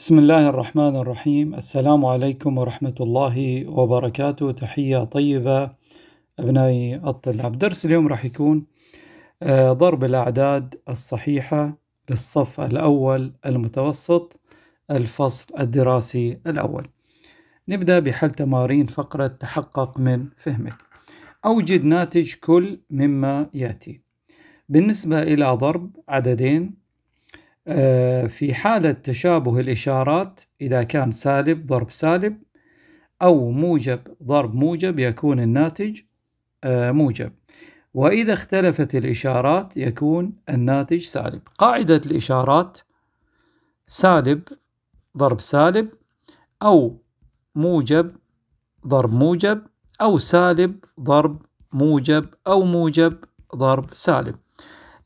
بسم الله الرحمن الرحيم السلام عليكم ورحمة الله وبركاته تحية طيبة أبنائي الطلاب درس اليوم راح يكون ضرب الأعداد الصحيحة للصف الأول المتوسط الفصل الدراسي الأول نبدأ بحل تمارين فقرة تحقق من فهمك أوجد ناتج كل مما يأتي بالنسبة إلى ضرب عددين آه، في حالة تشابه الإشارات إذا كان سالب ضرب سالب أو موجب ضرب موجب يكون الناتج آه، موجب وإذا اختلفت الإشارات يكون الناتج سالب قاعدة الإشارات سالب ضرب سالب أو موجب ضرب موجب أو سالب ضرب موجب أو موجب ضرب سالب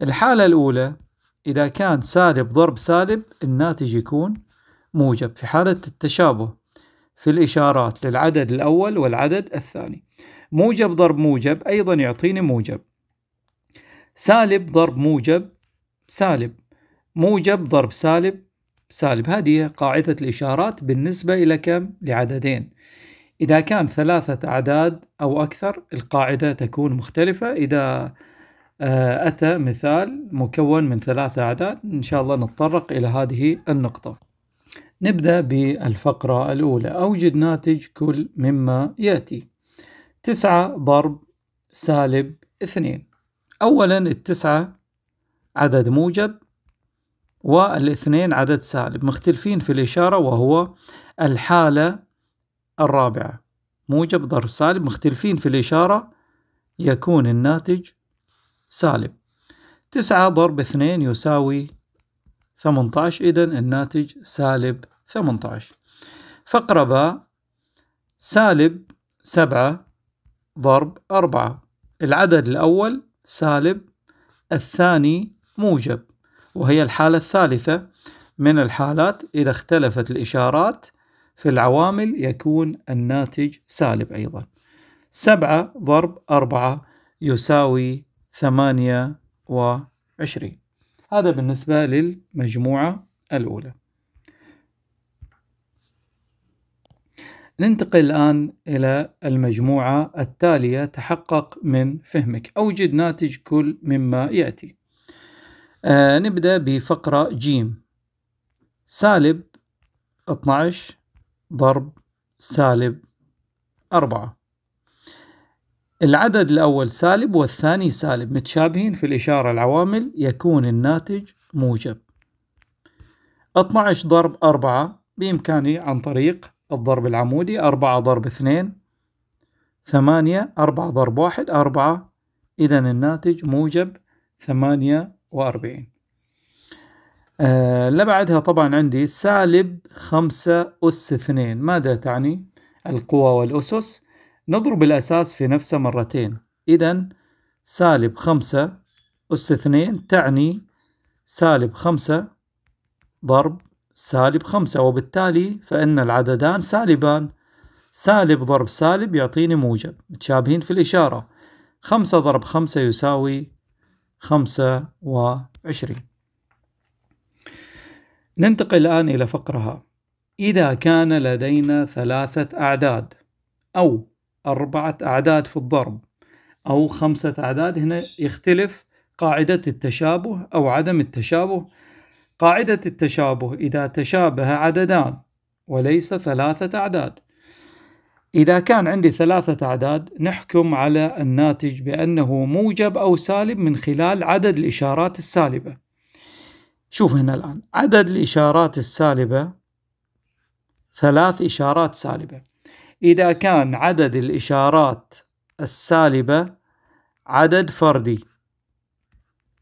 الحالة الأولى إذا كان سالب ضرب سالب الناتج يكون موجب في حالة التشابه في الإشارات للعدد الأول والعدد الثاني موجب ضرب موجب أيضا يعطيني موجب سالب ضرب موجب سالب موجب ضرب سالب سالب هذه قاعدة الإشارات بالنسبة إلى كم؟ لعددين إذا كان ثلاثة أعداد أو أكثر القاعدة تكون مختلفة إذا آه، أتى مثال مكون من ثلاثة أعداد إن شاء الله نتطرق إلى هذه النقطة نبدأ بالفقرة الأولى أوجد ناتج كل مما يأتي تسعة ضرب سالب اثنين أولا التسعة عدد موجب والاثنين عدد سالب مختلفين في الإشارة وهو الحالة الرابعة موجب ضرب سالب مختلفين في الإشارة يكون الناتج سالب تسعة ضرب اثنين يساوي ثمانية إذن إذا الناتج سالب ثمانية فقرة ب سالب سبعة ضرب أربعة العدد الأول سالب الثاني موجب وهي الحالة الثالثة من الحالات إذا اختلفت الإشارات في العوامل يكون الناتج سالب أيضا سبعة ضرب أربعة يساوي ثمانية وعشرين هذا بالنسبة للمجموعة الأولى ننتقل الآن إلى المجموعة التالية تحقق من فهمك أوجد ناتج كل مما يأتي آه نبدأ بفقرة جيم سالب 12 ضرب سالب 4 العدد الأول سالب والثاني سالب متشابهين في الإشارة العوامل يكون الناتج موجب 12 ضرب 4 بإمكاني عن طريق الضرب العمودي 4 ضرب 2 8 4 ضرب 1 4 إذا الناتج موجب 48 آه لبعدها طبعا عندي سالب 5 أس 2 ماذا تعني القوى والأسس نضرب الأساس في نفسه مرتين إذا سالب خمسة أس اثنين تعني سالب خمسة ضرب سالب خمسة وبالتالي فإن العددان سالبان سالب ضرب سالب يعطيني موجب متشابهين في الإشارة خمسة ضرب خمسة يساوي خمسة وعشرين ننتقل الآن إلى فقرها إذا كان لدينا ثلاثة أعداد أو أربعة أعداد في الضرب أو خمسة أعداد هنا يختلف قاعدة التشابه أو عدم التشابه قاعدة التشابه إذا تشابه عددان وليس ثلاثة أعداد إذا كان عندي ثلاثة أعداد نحكم على الناتج بأنه موجب أو سالب من خلال عدد الإشارات السالبة شوف هنا الآن عدد الإشارات السالبة ثلاث إشارات سالبة إذا كان عدد الإشارات السالبة عدد فردي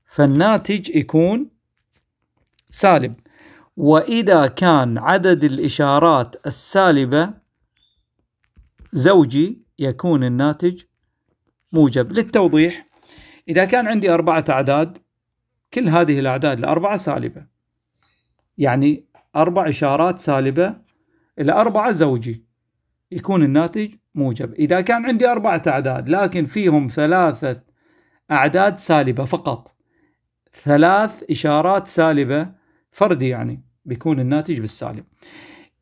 فالناتج يكون سالب وإذا كان عدد الإشارات السالبة زوجي يكون الناتج موجب للتوضيح إذا كان عندي أربعة أعداد كل هذه الأعداد الأربعة سالبة يعني أربع إشارات سالبة الأربعة زوجي يكون الناتج موجب إذا كان عندي أربعة أعداد لكن فيهم ثلاثة أعداد سالبة فقط ثلاث إشارات سالبة فردي يعني بيكون الناتج بالسالب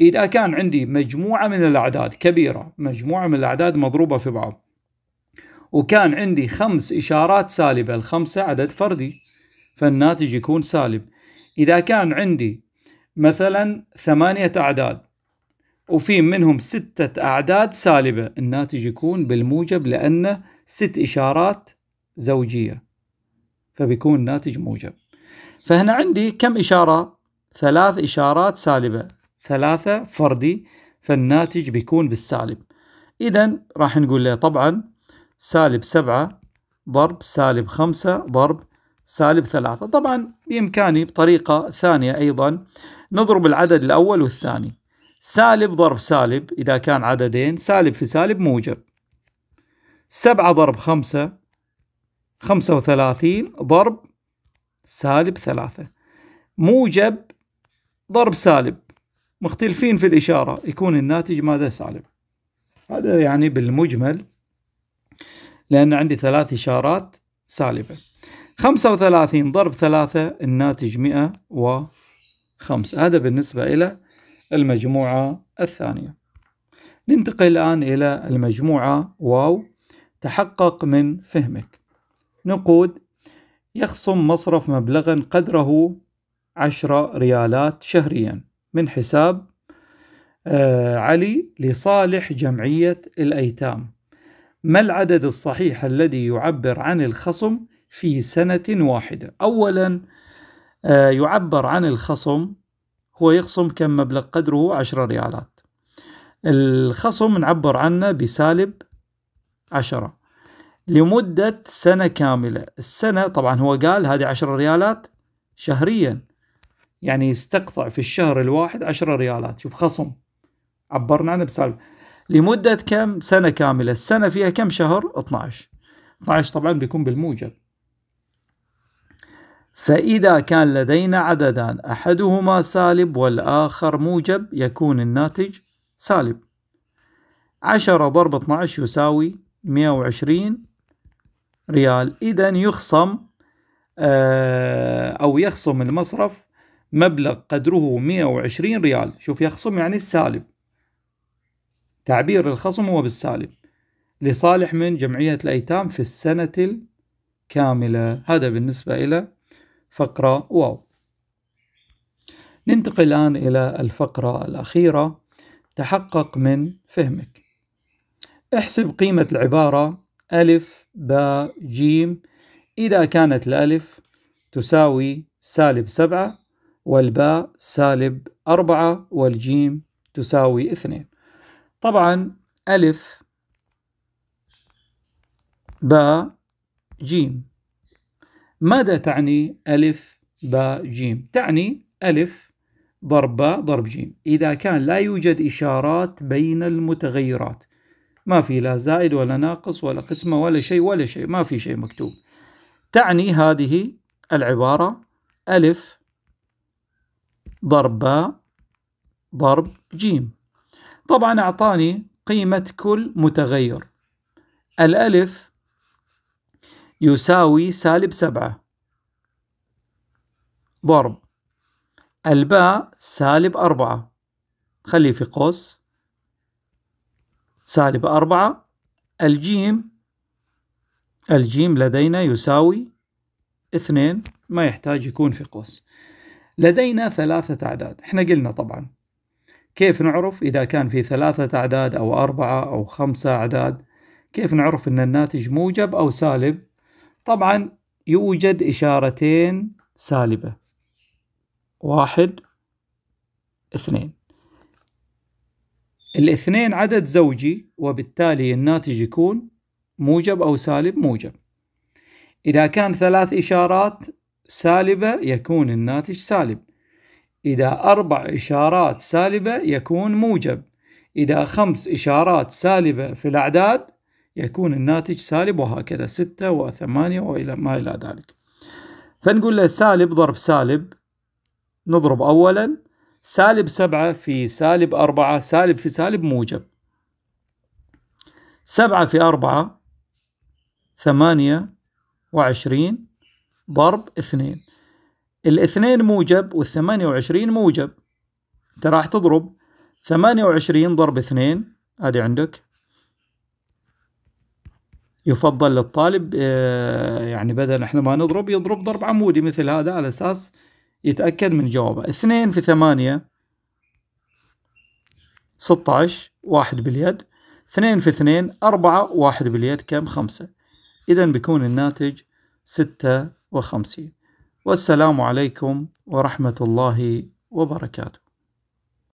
إذا كان عندي مجموعة من الأعداد كبيرة مجموعة من الأعداد مضروبة في بعض وكان عندي خمس إشارات سالبة الخمسة عدد فردي فالناتج يكون سالب إذا كان عندي مثلا ثمانية أعداد وفي منهم ستة أعداد سالبة الناتج يكون بالموجب لأنه ست إشارات زوجية فبيكون ناتج موجب فهنا عندي كم إشارة ثلاث إشارات سالبة ثلاثة فردي فالناتج بيكون بالسالب إذا راح نقول له طبعا سالب سبعة ضرب سالب خمسة ضرب سالب ثلاثة طبعا بإمكاني بطريقة ثانية أيضا نضرب العدد الأول والثاني سالب ضرب سالب إذا كان عددين سالب في سالب موجب سبعة ضرب خمسة خمسة وثلاثين ضرب سالب ثلاثة موجب ضرب سالب مختلفين في الإشارة يكون الناتج ماذا سالب هذا يعني بالمجمل لأن عندي ثلاث إشارات سالبة خمسة وثلاثين ضرب ثلاثة الناتج مئة وخمسة هذا بالنسبة إلى المجموعة الثانية ننتقل الآن إلى المجموعة واو تحقق من فهمك نقود يخصم مصرف مبلغا قدره عشرة ريالات شهريا من حساب آه، علي لصالح جمعية الأيتام ما العدد الصحيح الذي يعبر عن الخصم في سنة واحدة؟ أولا آه، يعبر عن الخصم هو يخصم كم مبلغ قدره 10 ريالات الخصم نعبر عنه بسالب 10 لمدة سنة كاملة السنة طبعا هو قال هذه 10 ريالات شهريا يعني يستقطع في الشهر الواحد 10 ريالات شوف خصم عبرنا عنه بسالب لمدة كم سنة كاملة السنة فيها كم شهر 12 12 طبعا بيكون بالموجب فإذا كان لدينا عددان أحدهما سالب والآخر موجب يكون الناتج سالب عشرة ضرب 12 يساوي 120 ريال إذا يخصم آه، أو يخصم المصرف مبلغ قدره 120 ريال شوف يخصم يعني السالب تعبير الخصم هو بالسالب لصالح من جمعية الأيتام في السنة الكاملة هذا بالنسبة إلى فقرة واو ننتقل الآن إلى الفقرة الأخيرة تحقق من فهمك احسب قيمة العبارة ألف باء جيم إذا كانت الألف تساوي سالب سبعة والباء سالب أربعة والجيم تساوي اثنين طبعا ألف باء جيم ماذا تعني ألف باء جيم؟ تعني ألف ضرب باء ضرب جيم إذا كان لا يوجد إشارات بين المتغيرات ما في لا زائد ولا ناقص ولا قسمة ولا شيء ولا شيء ما في شيء مكتوب تعني هذه العبارة ألف ضرب باء ضرب جيم طبعا أعطاني قيمة كل متغير الألف يساوي سالب سبعة ضرب الباء سالب أربعة خليه في قوس سالب أربعة الجيم الجيم لدينا يساوي اثنين ما يحتاج يكون في قوس لدينا ثلاثة أعداد احنا قلنا طبعا كيف نعرف إذا كان في ثلاثة أعداد أو أربعة أو خمسة أعداد كيف نعرف أن الناتج موجب أو سالب طبعا يوجد إشارتين سالبة واحد اثنين الاثنين عدد زوجي وبالتالي الناتج يكون موجب أو سالب موجب إذا كان ثلاث إشارات سالبة يكون الناتج سالب إذا أربع إشارات سالبة يكون موجب إذا خمس إشارات سالبة في الأعداد يكون الناتج سالب وهكذا ستة وثمانية وإلى ما إلى ذلك فنقول له سالب ضرب سالب نضرب أولا سالب سبعة في سالب أربعة سالب في سالب موجب سبعة في أربعة ثمانية وعشرين ضرب اثنين الاثنين موجب والثمانية وعشرين موجب انت راح تضرب ثمانية وعشرين ضرب اثنين هذه عندك يفضل للطالب آه، يعني بدل احنا ما نضرب يضرب ضرب عمودي مثل هذا على اساس يتاكد من جوابه اثنين في ثمانية ستة عشر واحد باليد اثنين في اثنين أربعة واحد باليد كم خمسة إذا بيكون الناتج ستة وخمسين والسلام عليكم ورحمة الله وبركاته